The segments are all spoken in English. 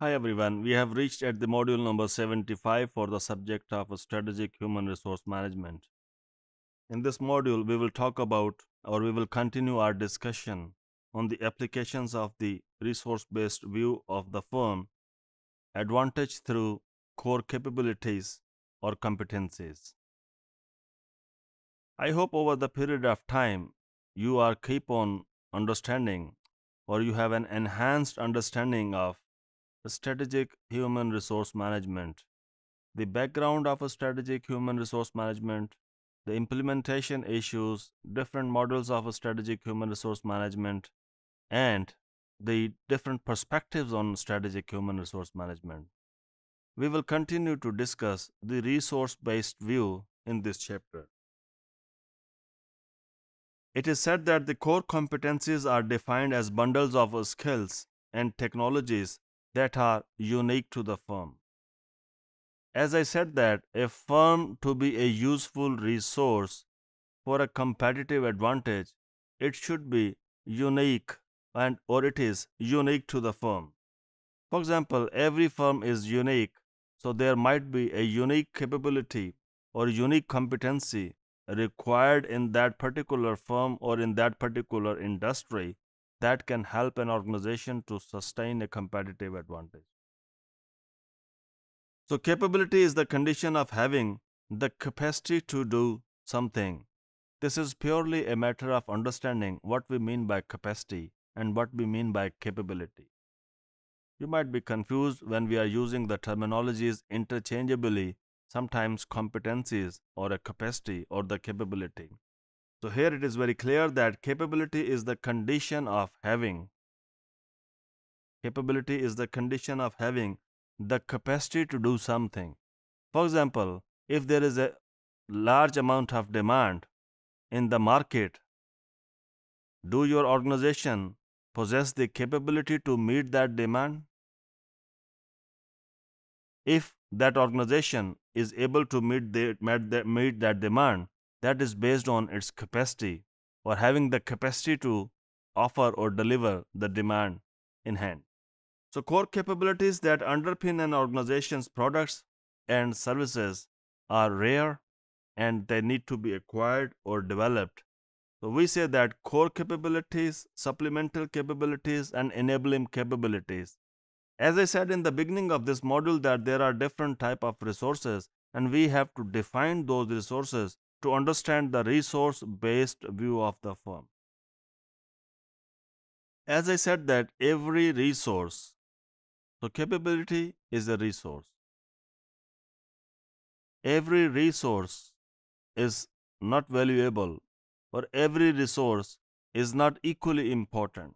Hi everyone, we have reached at the module number 75 for the subject of strategic human resource management. In this module, we will talk about or we will continue our discussion on the applications of the resource-based view of the firm, advantage through core capabilities or competencies. I hope over the period of time, you are keep on understanding or you have an enhanced understanding of strategic human resource management. The background of a strategic human resource management, the implementation issues, different models of a strategic human resource management, and the different perspectives on strategic human resource management. We will continue to discuss the resource based view in this chapter. It is said that the core competencies are defined as bundles of skills and technologies that are unique to the firm. As I said that a firm to be a useful resource for a competitive advantage, it should be unique and or it is unique to the firm. For example, every firm is unique, so there might be a unique capability or unique competency required in that particular firm or in that particular industry that can help an organization to sustain a competitive advantage. So, capability is the condition of having the capacity to do something. This is purely a matter of understanding what we mean by capacity and what we mean by capability. You might be confused when we are using the terminologies interchangeably, sometimes competencies or a capacity or the capability. So here it is very clear that capability is the condition of having. Capability is the condition of having the capacity to do something. For example, if there is a large amount of demand in the market, do your organization possess the capability to meet that demand? If that organization is able to meet, the, meet, the, meet that demand, that is based on its capacity or having the capacity to offer or deliver the demand in hand. So, core capabilities that underpin an organization's products and services are rare and they need to be acquired or developed. So, we say that core capabilities, supplemental capabilities, and enabling capabilities. As I said in the beginning of this module that there are different type of resources and we have to define those resources to understand the resource-based view of the firm. As I said that every resource, so capability is a resource. Every resource is not valuable or every resource is not equally important.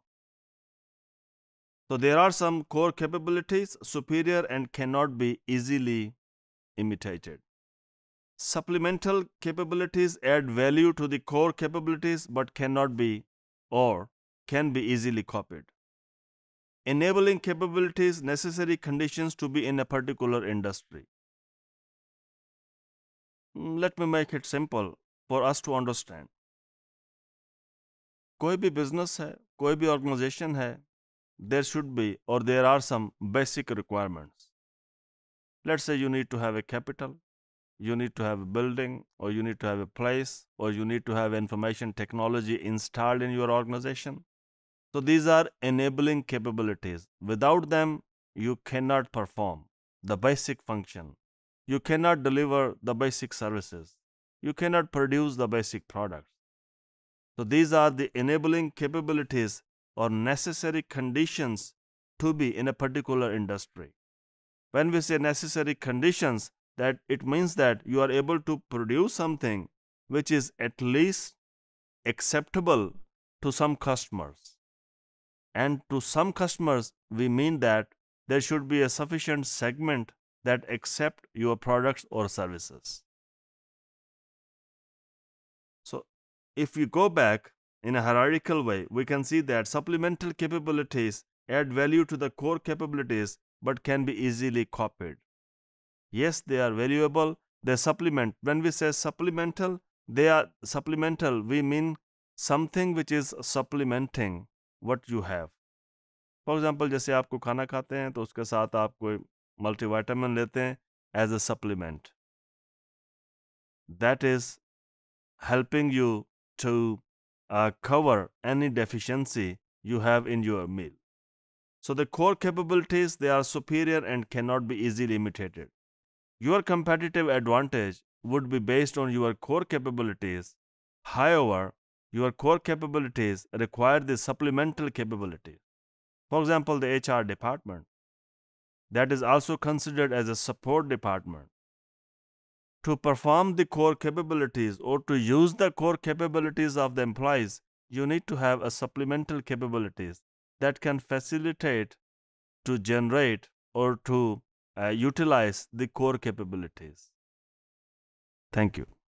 So there are some core capabilities superior and cannot be easily imitated supplemental capabilities add value to the core capabilities but cannot be or can be easily copied. Enabling capabilities necessary conditions to be in a particular industry. Hmm, let me make it simple for us to understand. कोई भी business है कोई भी organisation है देर should be और there are some basic requirements let's say you need to have a capital you need to have a building or you need to have a place or you need to have information technology installed in your organization. So these are enabling capabilities. Without them, you cannot perform the basic function. You cannot deliver the basic services. You cannot produce the basic products. So these are the enabling capabilities or necessary conditions to be in a particular industry. When we say necessary conditions, that it means that you are able to produce something which is at least acceptable to some customers. And to some customers, we mean that there should be a sufficient segment that accept your products or services. So, if we go back in a hierarchical way, we can see that supplemental capabilities add value to the core capabilities but can be easily copied. Yes, they are valuable. They supplement. When we say supplemental, they are supplemental. We mean something which is supplementing what you have. For example, जैसे आपको खाना खाते हैं तो उसके साथ आप कोई मल्टीवाइटामिन लेते हैं as a supplement. That is helping you to uh, cover any deficiency you have in your meal. So the core capabilities, they are superior and cannot be easily imitated. Your competitive advantage would be based on your core capabilities. However, your core capabilities require the supplemental capabilities. For example, the HR department. That is also considered as a support department. To perform the core capabilities or to use the core capabilities of the employees, you need to have a supplemental capabilities that can facilitate to generate or to uh, utilize the core capabilities. Thank you.